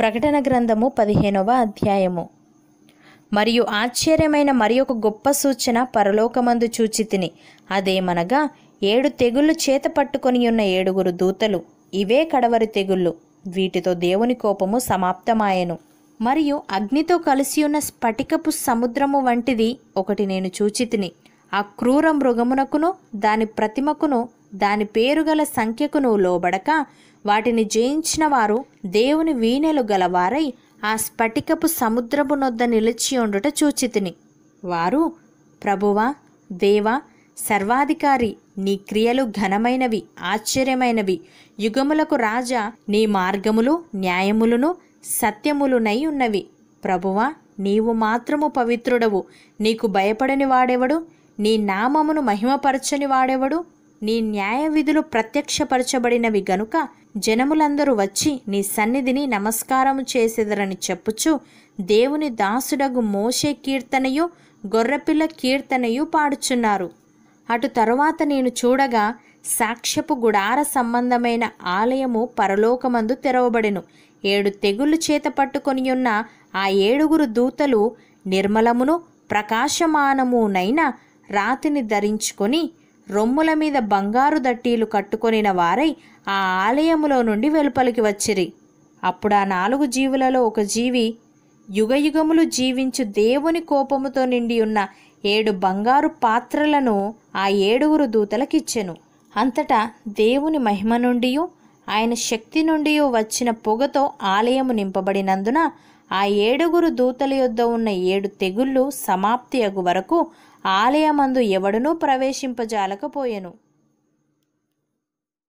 ప్రకటన గ్రంథము పదిహేనవ అధ్యాయము మరియు ఆశ్చర్యమైన మరి ఒక గొప్ప సూచన పరలోకమందు చూచితిని అదేమనగా ఏడు తెగుళ్ళు చేత పట్టుకొని ఉన్న ఏడుగురు దూతలు ఇవే కడవరి తెగుళ్ళు వీటితో దేవుని కోపము సమాప్తమాయెను మరియు అగ్నితో కలిసి ఉన్న స్ఫటికపు సముద్రము వంటిది ఒకటి నేను చూచితిని ఆ క్రూర మృగమునకును దాని ప్రతిమకును దాని పేరుగల సంఖ్యకును లోబడక వాటిని జయించిన వారు దేవుని వీణెలు గలవారై ఆ స్ఫటికపు సముద్రపు నొద్ద నిలిచి ఉండుట చూచితిని వారు ప్రభువా దేవా సర్వాధికారి నీ క్రియలు ఘనమైనవి ఆశ్చర్యమైనవి యుగములకు రాజా నీ మార్గములు న్యాయములను సత్యములునై ఉన్నవి ప్రభువా నీవు మాత్రము పవిత్రుడవు నీకు భయపడని వాడెవడు నీ నామమును మహిమపరచని వాడెవడు నీ న్యాయ విధులు ప్రత్యక్షపరచబడినవి గనుక జనములందరూ వచ్చి నీ సన్నిధిని నమస్కారము చేసెదరని చెప్పుచు దేవుని దాసుడగు మోషే కీర్తనయు గొర్రెపిల్ల కీర్తనయు పాడుచున్నారు అటు తరువాత నేను చూడగా సాక్ష్యపు గుడార సంబంధమైన ఆలయము పరలోకమందు తెరవబడెను ఏడు తెగుళ్ళు చేత పట్టుకొని ఉన్న ఆ ఏడుగురు దూతలు నిర్మలమును ప్రకాశమానమునైన రాతిని ధరించుకొని రొమ్ముల మీద బంగారు దట్టీలు కట్టుకొనిన వారై ఆ ఆలయములో నుండి వెలుపలికి వచ్చిరి అప్పుడు ఆ నాలుగు జీవులలో ఒక జీవి యుగయుగములు జీవించు దేవుని కోపముతో నిండి ఉన్న ఏడు బంగారు పాత్రలను ఆ ఏడుగురు దూతలకిచ్చెను అంతటా దేవుని మహిమ నుండియూ ఆయన శక్తి నుండి వచ్చిన పొగతో ఆలయము నింపబడినందున ఆ ఏడుగురు దూతల యొద్ద ఉన్న ఏడు తెగుళ్ళు సమాప్తి అగు వరకు ఆలయమందు ఎవడునూ ప్రవేశింపజాలకపోయెను